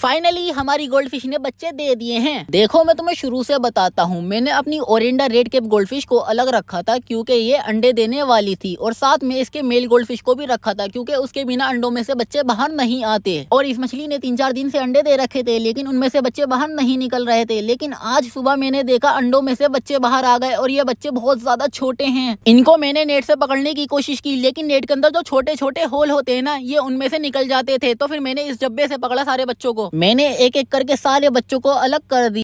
finally हमारी gold fish ने बच्चे दे दिए हैं देखो मैं तुम्हें शुरू से बताता हूँ मैंने अपनी oranda red cap goldfish को अलग रखा था क्योंकि ये अंडे देने वाली थी और साथ में इसके मेल गोल्ड फिश को भी रखा था क्योंकि उसके बिना अंडों में से बच्चे बाहर नहीं आते और इस मछली ने तीन चार दिन से अंडे दे रखे थे लेकिन उनमें से बच्चे बाहर नहीं निकल रहे थे लेकिन आज सुबह मैंने देखा अंडों में से बच्चे बाहर आ गए और ये बच्चे बहुत ज्यादा छोटे है इनको मैंने नेट से पकड़ने की कोशिश की लेकिन नेट के अंदर जो छोटे छोटे होल होते है ना ये उनमें से निकल जाते थे तो फिर मैंने इस डब्बे से पकड़ा सारे बच्चों को को मैंने एक एक करके सारे बच्चों को अलग कर दिया